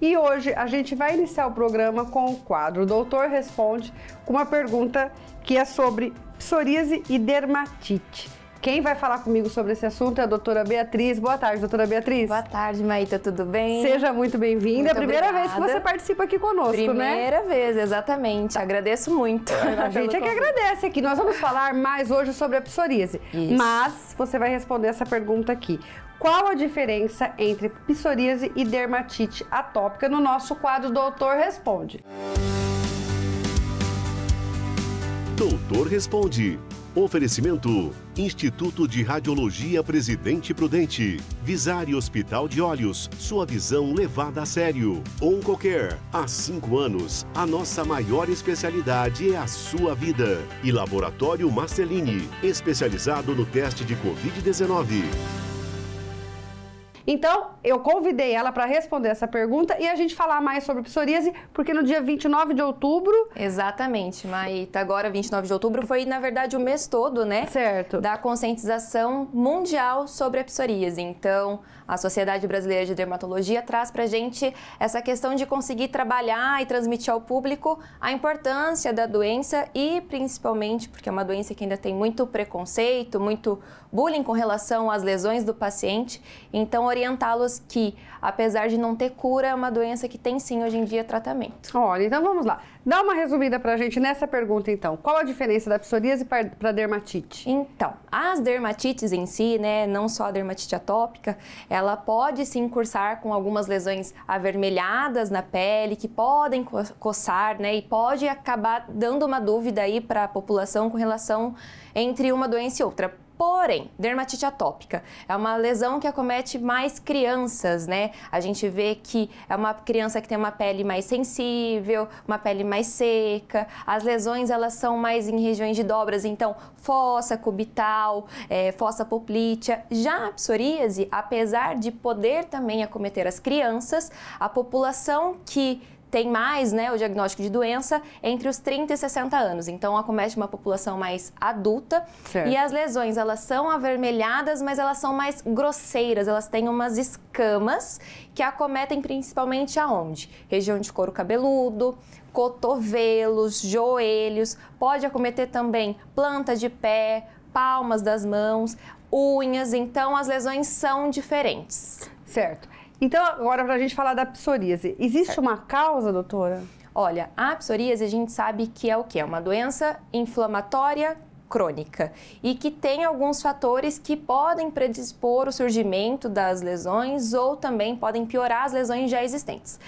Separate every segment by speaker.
Speaker 1: E hoje a gente vai iniciar o programa com o quadro o Doutor Responde, com uma pergunta que é sobre psoríase e dermatite. Quem vai falar comigo sobre esse assunto é a doutora Beatriz. Boa tarde, doutora Beatriz. Boa tarde, Maíta, tudo bem? Seja muito bem-vinda. É a primeira obrigada. vez que você
Speaker 2: participa aqui conosco, primeira né? Primeira vez, exatamente. Agradeço muito. É, a gente é que
Speaker 1: agradece aqui. Nós vamos falar mais hoje sobre a psoríase. Isso. Mas você vai responder essa pergunta aqui qual a diferença entre psoríase e dermatite atópica no nosso quadro Doutor Responde. Doutor Responde. Oferecimento: Instituto de Radiologia Presidente Prudente, Visare Hospital de Olhos, sua visão levada a sério. Ou qualquer, há cinco anos, a nossa maior especialidade é a sua vida. E Laboratório Marcelini, especializado no teste de Covid-19. Então, eu convidei ela para responder essa pergunta e
Speaker 2: a gente falar mais sobre psoríase, porque no dia 29 de outubro. Exatamente, Maíta. Agora, 29 de outubro, foi, na verdade, o mês todo, né? Certo. Da conscientização mundial sobre a psoríase. Então, a Sociedade Brasileira de Dermatologia traz para gente essa questão de conseguir trabalhar e transmitir ao público a importância da doença e, principalmente, porque é uma doença que ainda tem muito preconceito, muito bullying com relação às lesões do paciente. Então, orientá-los que, apesar de não ter cura, é uma doença que tem sim hoje em dia tratamento. Olha, então vamos lá. Dá uma resumida para a gente nessa pergunta então. Qual a diferença da psoríase para dermatite? Então, as dermatites em si, né, não só a dermatite atópica, ela pode se incursar com algumas lesões avermelhadas na pele que podem coçar, né, e pode acabar dando uma dúvida aí para a população com relação entre uma doença e outra Porém, dermatite atópica é uma lesão que acomete mais crianças, né? A gente vê que é uma criança que tem uma pele mais sensível, uma pele mais seca. As lesões elas são mais em regiões de dobras, então fossa cubital, é, fossa poplítea. Já a psoríase, apesar de poder também acometer as crianças, a população que tem mais né, o diagnóstico de doença entre os 30 e 60 anos. Então, acomete uma população mais adulta. Certo. E as lesões, elas são avermelhadas, mas elas são mais grosseiras. Elas têm umas escamas que acometem principalmente aonde? Região de couro cabeludo, cotovelos, joelhos. Pode acometer também planta de pé, palmas das mãos, unhas. Então, as lesões são diferentes. Certo. Então, agora para a gente falar da psoríase. Existe é. uma causa, doutora? Olha, a psoríase a gente sabe que é o que? É uma doença inflamatória crônica e que tem alguns fatores que podem predispor o surgimento das lesões ou também podem piorar as lesões já existentes.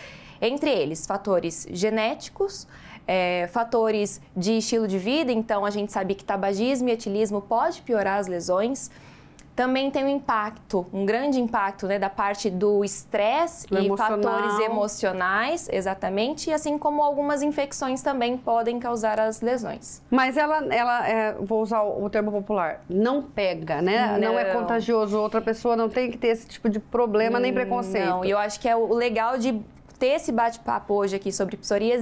Speaker 2: Entre eles, fatores genéticos, é, fatores de estilo de vida, então a gente sabe que tabagismo e etilismo pode piorar as lesões também tem um impacto, um grande impacto, né, da parte do estresse e fatores emocionais, exatamente, e assim como algumas infecções também podem causar as lesões. Mas ela, ela é, vou usar o termo popular, não pega, né? Não. É não. é contagioso, outra pessoa não tem que ter esse tipo de problema nem hum, preconceito. Não, e eu acho que é o legal de ter esse bate-papo hoje aqui sobre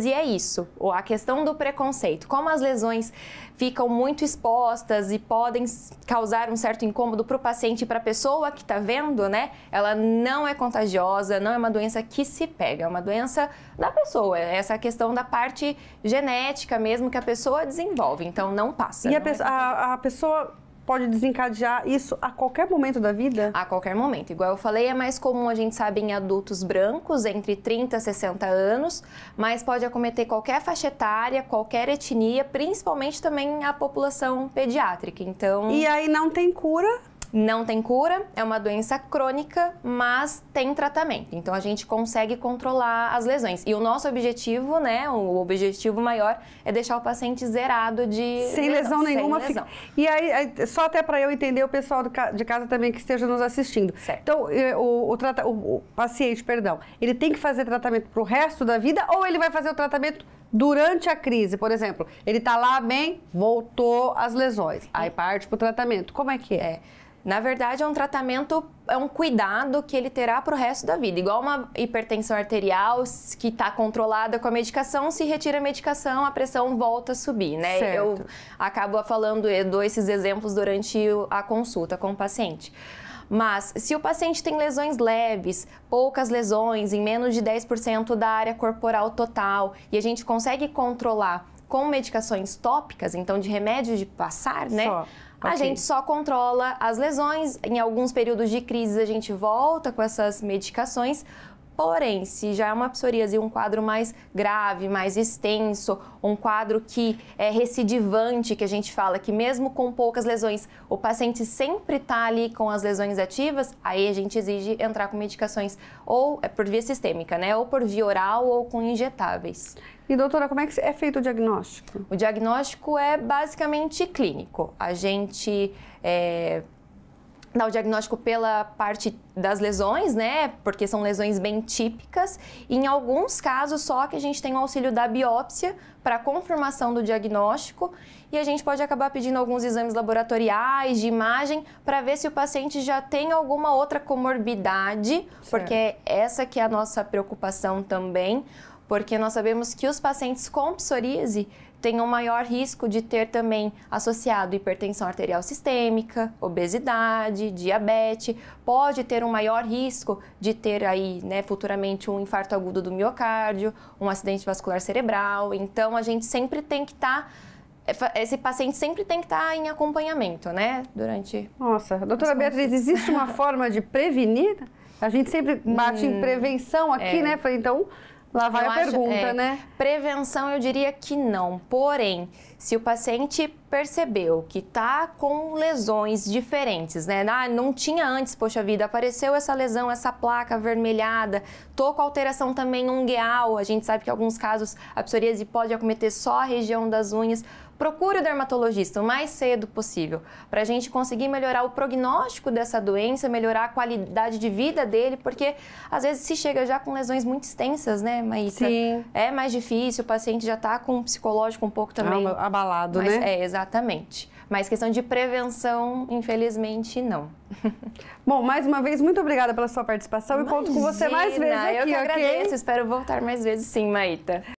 Speaker 2: e é isso, a questão do preconceito. Como as lesões ficam muito expostas e podem causar um certo incômodo para o paciente e para a pessoa que está vendo, né? Ela não é contagiosa, não é uma doença que se pega, é uma doença da pessoa. É essa questão da parte genética mesmo que a pessoa desenvolve, então não passa. E não a, é a, a pessoa pode desencadear isso a qualquer momento da vida? A qualquer momento. Igual eu falei, é mais comum a gente saber em adultos brancos, entre 30 e 60 anos, mas pode acometer qualquer faixa etária, qualquer etnia, principalmente também a população pediátrica. Então. E aí não tem cura? Não tem cura, é uma doença crônica, mas tem tratamento. Então a gente consegue controlar as lesões. E o nosso objetivo, né, o objetivo maior é deixar o paciente zerado de sem lesão, lesão nenhuma. Sem lesão. Fica... E aí, só até para eu entender o pessoal de casa também
Speaker 1: que esteja nos assistindo. Certo. Então é, o, o, trata... o, o paciente, perdão, ele tem que fazer tratamento para o resto da vida ou ele vai fazer o tratamento durante a crise, por exemplo, ele está lá
Speaker 2: bem, voltou as lesões, aí parte para o tratamento. Como é que é? é. Na verdade, é um tratamento, é um cuidado que ele terá para o resto da vida. Igual uma hipertensão arterial que está controlada com a medicação, se retira a medicação, a pressão volta a subir, né? Certo. Eu acabo falando, eu eh, esses exemplos durante a consulta com o paciente. Mas se o paciente tem lesões leves, poucas lesões, em menos de 10% da área corporal total, e a gente consegue controlar com medicações tópicas, então de remédio de passar, né? Só. A okay. gente só controla as lesões. Em alguns períodos de crise, a gente volta com essas medicações, Porém, se já é uma psoríase um quadro mais grave, mais extenso, um quadro que é recidivante, que a gente fala que mesmo com poucas lesões, o paciente sempre está ali com as lesões ativas, aí a gente exige entrar com medicações ou é por via sistêmica, né? Ou por via oral ou com injetáveis. E doutora, como é que é feito o diagnóstico? O diagnóstico é basicamente clínico. A gente é, dar o diagnóstico pela parte das lesões, né? Porque são lesões bem típicas. E em alguns casos, só que a gente tem o auxílio da biópsia para confirmação do diagnóstico. E a gente pode acabar pedindo alguns exames laboratoriais, de imagem, para ver se o paciente já tem alguma outra comorbidade, certo. porque essa que é a nossa preocupação também. Porque nós sabemos que os pacientes com psoríase tem um maior risco de ter também associado hipertensão arterial sistêmica, obesidade, diabetes, pode ter um maior risco de ter aí, né, futuramente um infarto agudo do miocárdio, um acidente vascular cerebral. Então a gente sempre tem que estar tá é, esse paciente sempre tem que estar tá em acompanhamento, né? Durante. Nossa, doutora Beatriz, existe uma forma de prevenir? A gente sempre bate hum, em prevenção aqui, é. né? Então, Lá vai eu a acho, pergunta, é, né? Prevenção eu diria que não. Porém, se o paciente percebeu que tá com lesões diferentes, né? Ah, não tinha antes, poxa vida, apareceu essa lesão, essa placa avermelhada, tô com alteração também ungueal. A gente sabe que em alguns casos a psoríase pode acometer só a região das unhas. Procure o dermatologista o mais cedo possível para a gente conseguir melhorar o prognóstico dessa doença, melhorar a qualidade de vida dele, porque às vezes se chega já com lesões muito extensas, né, Maísa? Sim. É mais difícil, o paciente já está com um psicológico um pouco também. Abalado, mas, né? É, exatamente. Mas questão de prevenção, infelizmente, não.
Speaker 1: Bom, mais uma vez, muito obrigada pela sua participação Imagina, e conto com você mais vezes aqui, eu que agradeço, okay? espero
Speaker 2: voltar mais vezes sim,
Speaker 1: Maíta.